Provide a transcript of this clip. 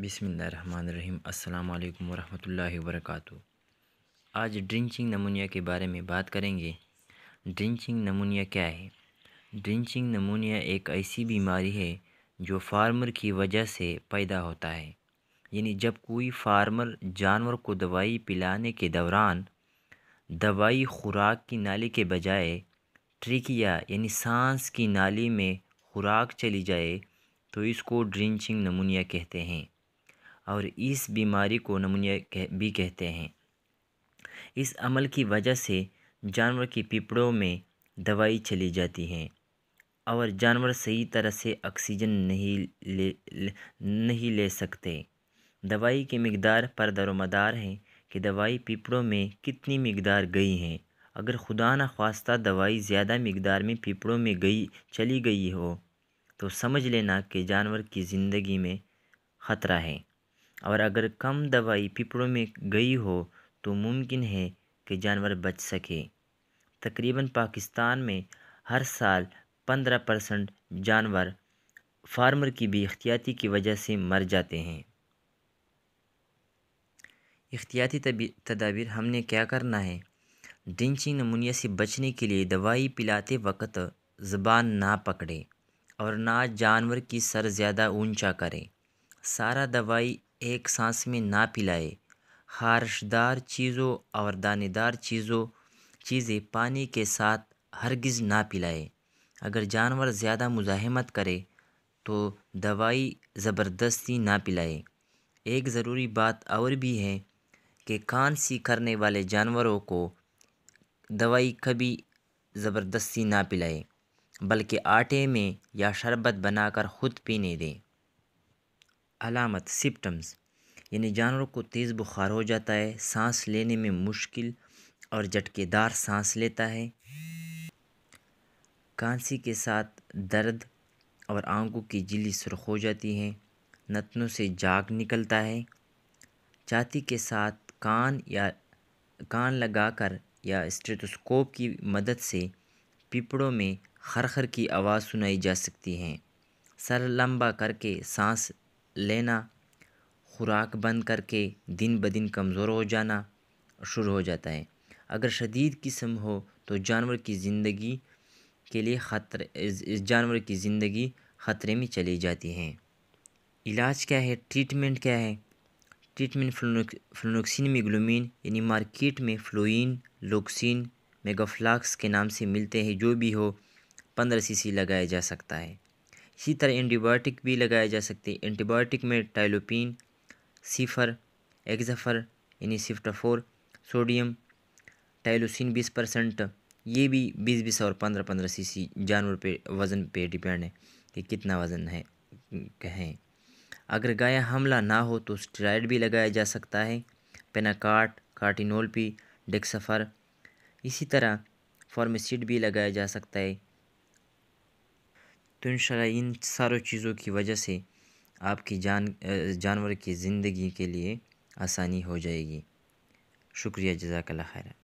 बिसमीम् अल्लाम वरहमल वर्क आज ड्रिंचिंग नमूनिया के बारे में बात करेंगे ड्रिंचिंग नमूनिया क्या है ड्रिंचिंग नमूनिया एक ऐसी बीमारी है जो फार्मर की वजह से पैदा होता है यानी जब कोई फार्मर जानवर को दवाई पिलाने के दौरान दवाई खुराक की नाली के बजाय ट्रिकिया यानी सांस की नाली में खुराक चली जाए तो इसको ड्रिंचिंग नमूनिया कहते हैं और इस बीमारी को नमूनिया कह, भी कहते हैं इस अमल की वजह से जानवर की पिपड़ों में दवाई चली जाती है और जानवर सही तरह से ऑक्सीजन नहीं ले, ले नहीं ले सकते दवाई की मकदार पर दरोमदार है कि दवाई पिपड़ों में कितनी मकदार गई है अगर खुदा न खास्ता दवाई ज़्यादा मकदार में पिपड़ों में गई चली गई हो तो समझ लेना कि जानवर की ज़िंदगी में ख़तरा है और अगर कम दवाई पिपड़ों में गई हो तो मुमकिन है कि जानवर बच सके तकरीबन पाकिस्तान में हर साल पंद्रह परसेंट जानवर फार्मर की भी अख्तियाती की वजह से मर जाते हैं इख्तियाती तदाबीर हमने क्या करना है डिंचिंग नमूनिया से बचने के लिए दवाई पिलाते वक्त ज़बान ना पकड़े और ना जानवर की सर ज़्यादा ऊंचा करें सारा दवाई एक सांस में ना पिलाए खारशदार चीज़ों और दानेदार चीज़ों चीज़ें पानी के साथ हरगिज़ ना पिलाए अगर जानवर ज़्यादा मुजाहमत करे तो दवाई ज़बरदस्ती ना पिलाए एक ज़रूरी बात और भी है कि कान सी करने वाले जानवरों को दवाई कभी ज़बरदस्ती ना पिलाए बल्कि आटे में या शरबत बनाकर ख़ुद पीने दें अलामत सिप्टम्स यानी जानवरों को तेज़ बुखार हो जाता है सांस लेने में मुश्किल और झटकेदार सांस लेता है कांसी के साथ दर्द और आंखों की जिली सुरख हो जाती है नतनों से जाग निकलता है छाती के साथ कान या कान लगाकर या स्टेथोस्कोप की मदद से पिपड़ों में खरखर की आवाज़ सुनाई जा सकती है सर लंबा करके सांस लेना खुराक बंद करके दिन ब दिन कमज़ोर हो जाना शुरू हो जाता है अगर शदीद किस्म हो तो जानवर की ज़िंदगी के लिए ख़तरे इस जानवर की ज़िंदगी ख़तरे में चली जाती है इलाज क्या है ट्रीटमेंट क्या है ट्रीटमेंट फ्लोनोक्सिन मिग्लोमिन यानी मार्केट में फ्लोइन लोक्सिन मेगाफ्लाक्स के नाम से मिलते हैं जो भी हो पंद्रह सीसी लगाया जा सकता है इसी तरह एंटीबायोटिक भी लगाए जा सकते हैं एंटीबायोटिक में टाइलोपिन सीफर एग्जफ़र यानी सिफ्टाफोर सोडियम टाइलोसिन बीस परसेंट ये भी बीस बीस और पंद्रह पंद्रह सी सी जानवर पे वज़न पे डिपेंड है कि कितना वज़न है कहें अगर गाय हमला ना हो तो स्टेराइड भी लगाया जा सकता है पेनाकाट कार्टिनोलपी पी डेक्सफर इसी तरह फॉर्मेसिड भी लगाया जा सकता है तो इन इन सारों चीज़ों की वजह से आपकी जान जानवर की ज़िंदगी के लिए आसानी हो जाएगी शुक्रिया जजाकल्ला खैर